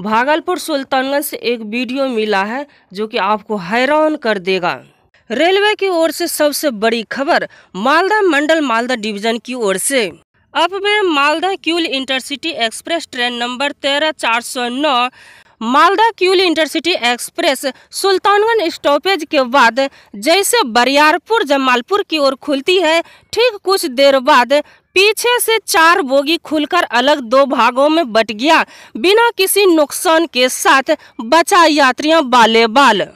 भागलपुर सुल्तानगंज से एक वीडियो मिला है जो कि आपको हैरान कर देगा रेलवे की ओर से सबसे बड़ी खबर मालदा मंडल मालदा डिवीजन की ओर से अब में Malda Kiul intercity express train नंबर तेरह चार सौ नौ Malda Kiul intercity express Sultanganj stoppage के बाद जैसे बरियारपुर जमालपुर की ओर खुलती है ठीक कुछ देर बाद पीछे से चार बोगी खुलकर अलग दो भागों में बट गया बिना किसी नुकसान के साथ बचा यात्रियों बाले बाल